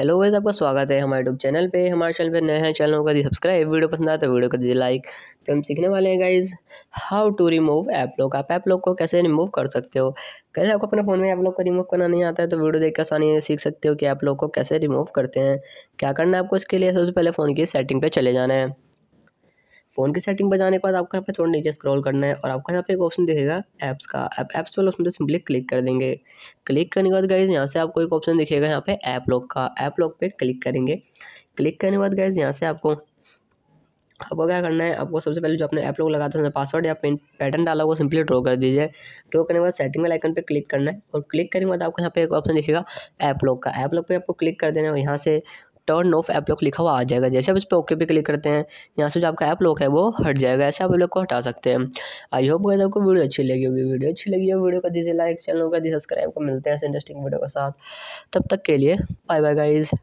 hello guys आपका स्वागत है हमारे यूट्यूब चैनल पे हमारे चैनल पे नए हैं चैनल को दी सब्सक्राइब वीडियो पसंद आता तो वीडियो कर दीजिए लाइक तो हम सीखने वाले हैं guys how to remove app lock आप ऐप लॉक को कैसे रिमूव कर सकते हो कैसे आपको अपने फ़ोन में ऐप लॉक को रिमूव करना नहीं आता है तो वीडियो देख के आसानी से सीख सकते हो कि ऐप लॉक को कैसे रिमूव करते हैं क्या करना है आपको इसके लिए सबसे पहले फ़ोन की सेटिंग पर चले जाना है फ़ोन की सेटिंग बजाने के बाद आपको यहाँ पे थोड़ा नीचे स्क्रॉल करना है और आपको यहाँ पे एक ऑप्शन दिखेगा ऐप्स का आप ऐप्स वाले ऑप्शन पर सिंपली क्लिक कर देंगे क्लिक करने के बाद गाइज यहाँ से आपको एक ऑप्शन दिखेगा यहाँ पे ऐप लॉक का ऐप लॉक पे क्लिक करेंगे क्लिक करने के बाद गाइज यहाँ से आपको आपको क्या करना है आपको सबसे पहले जो अपने ऐप लॉक लगाते हैं पासवर्ड या पिन पैटर्न डाला हुआ सिंपली ड्रॉ कर दीजिए ड्रॉ करने के बाद सेटिंग वाले आइकन पर क्लिक करना है और क्लिक करने के बाद आपको यहाँ पे एक ऑप्शन दिखेगा ऐप लॉक का ऐप लॉक पे आपको क्लिक कर देना है और यहाँ से टर्न ऑफ ऐप लॉक लिखा हुआ आ जाएगा जैसे आप इस पर ओके पे क्लिक करते हैं यहाँ से जो आपका ऐप लॉक है वो हट जाएगा ऐसे आप लोग को हटा सकते हैं आई होप गाइस आपको वीडियो अच्छी लगी होगी वीडियो अच्छी लगी हो वीडियो का दीजिए लाइक चैनल का दीजिए सब्सक्राइब को मिलते हैं इंटरेस्टिंग वीडियो के साथ तब तक के लिए बाय बाय गाइज़